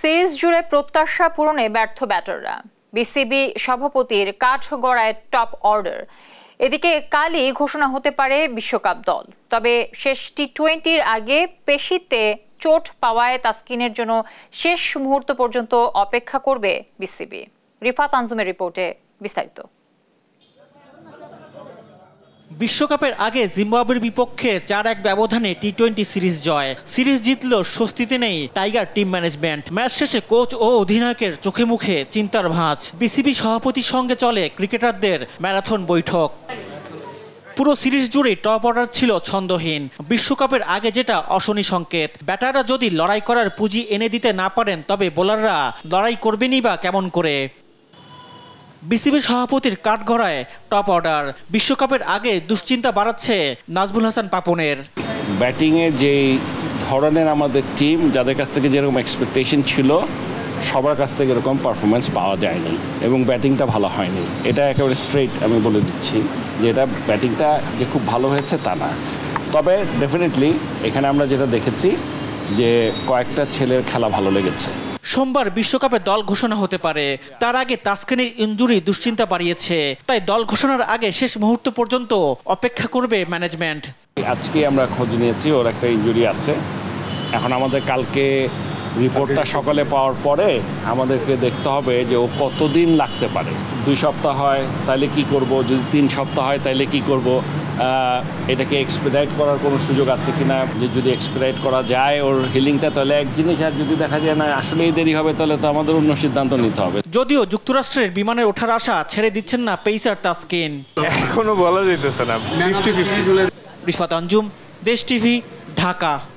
series জুড়ে প্রত্যাশা পূরণে ব্যর্থ ব্যাটাররা বিসিবি সভাপতির কাঠ গড়ায় টপ অর্ডার এদিকে কালই ঘোষণা হতে পারে বিশ্বকাপ দল তবে শেষ টি টোয়েন্টির আগে পেশিতে চোট পাওয়ায় তাসকিনের জন্য শেষ মুহূর্ত পর্যন্ত অপেক্ষা করবে বিসিবি রিফাত আনজুমের রিপোর্টে বিস্তারিত বিশ্বকাপের আগে জিম্বাবুয়ের বিপক্ষে চার এক ব্যবধানে টি টোয়েন্টি সিরিজ জয় সিরিজ জিতল স্বস্তিতে নেই টাইগার টিম ম্যানেজমেন্ট ম্যাচ শেষে কোচ ও অধিনায়কের চোখে মুখে চিন্তার ভাঁজ বিসিবি সভাপতির সঙ্গে চলে ক্রিকেটারদের ম্যারাথন বৈঠক পুরো সিরিজ জুড়ে টপ অর্ডার ছিল ছন্দহীন বিশ্বকাপের আগে যেটা অশনি সংকেত ব্যাটাররা যদি লড়াই করার পুঁজি এনে দিতে না পারেন তবে বোলাররা লড়াই করবেনই বা কেমন করে বিসিবি সভাপতির কাঠগড়ায় টপ অর্ডার বিশ্বকাপের আগে দুশ্চিন্তা বাড়াচ্ছে নাজমুল হাসান পাপনের ব্যাটিংয়ের যে ধরনের আমাদের টিম যাদের কাছ থেকে যেরকম এক্সপেকটেশন ছিল সবার কাছ থেকে এরকম পারফরমেন্স পাওয়া যায়নি এবং ব্যাটিংটা ভালো হয়নি এটা একেবারে স্ট্রেট আমি বলে দিচ্ছি যে এটা ব্যাটিংটা যে খুব ভালো হয়েছে তা না তবে ডেফিনেটলি এখানে আমরা যেটা দেখেছি যে কয়েকটা ছেলের খেলা ভালো লেগেছে সোমবার বিশ্বকাপে দল ঘোষণা হতে পারে তার আগে তাসকিনের ইঞ্জুরি দুশ্চিন্তা বাড়িয়েছে তাই দল ঘোষণার আগে শেষ মুহূর্ত পর্যন্ত অপেক্ষা করবে ম্যানেজমেন্ট আজকে আমরা খোঁজ নিয়েছি ওর একটা ইঞ্জুরি আছে এখন আমাদের কালকে রিপোর্টটা সকালে পাওয়ার পরে আমাদেরকে দেখতে হবে যে ও কতদিন লাগতে পারে দুই সপ্তাহ হয় তাহলে কি করব যদি তিন সপ্তাহ হয় তাহলে কি করব এটাকে এক্সপেডাইট করার কোনো সুযোগ আছে কি না যদি এক্সপেডাইট করা যায় ওর হিলিংটা তাহলে এক জিনিস আর যদি দেখা যায় না আসলেই দেরি হবে তাহলে তো আমাদের অন্য সিদ্ধান্ত নিতে হবে যদিও যুক্তরাষ্ট্রের বিমানের ওঠার আশা ছেড়ে দিচ্ছেন না পেসার তাসকিন এখনো বলা যেতেছে না রিফাত দেশ টিভি ঢাকা